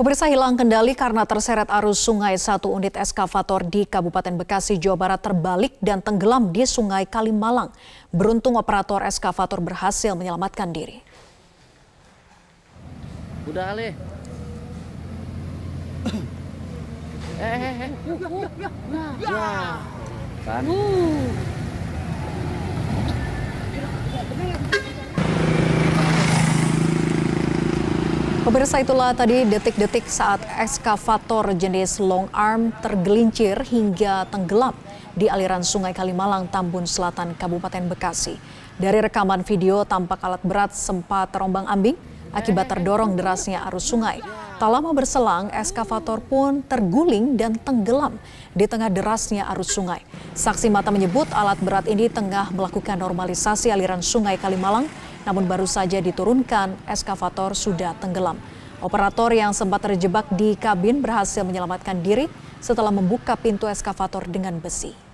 Pemirsa hilang kendali karena terseret arus sungai satu unit eskavator di Kabupaten Bekasi, Jawa Barat terbalik dan tenggelam di Sungai Kalimalang. Beruntung operator eskavator berhasil menyelamatkan diri. Udah Ale. eh, eh, eh. Nah, nah. Kan? Uh. Pemirsa itulah tadi detik-detik saat ekskavator jenis long arm tergelincir hingga tenggelam di aliran Sungai Kalimalang, Tambun Selatan, Kabupaten Bekasi. Dari rekaman video tampak alat berat sempat terombang ambing akibat terdorong derasnya arus sungai. Tak lama berselang, eskavator pun terguling dan tenggelam di tengah derasnya arus sungai. Saksi mata menyebut alat berat ini tengah melakukan normalisasi aliran sungai Kalimalang namun baru saja diturunkan, eskavator sudah tenggelam. Operator yang sempat terjebak di kabin berhasil menyelamatkan diri setelah membuka pintu eskavator dengan besi.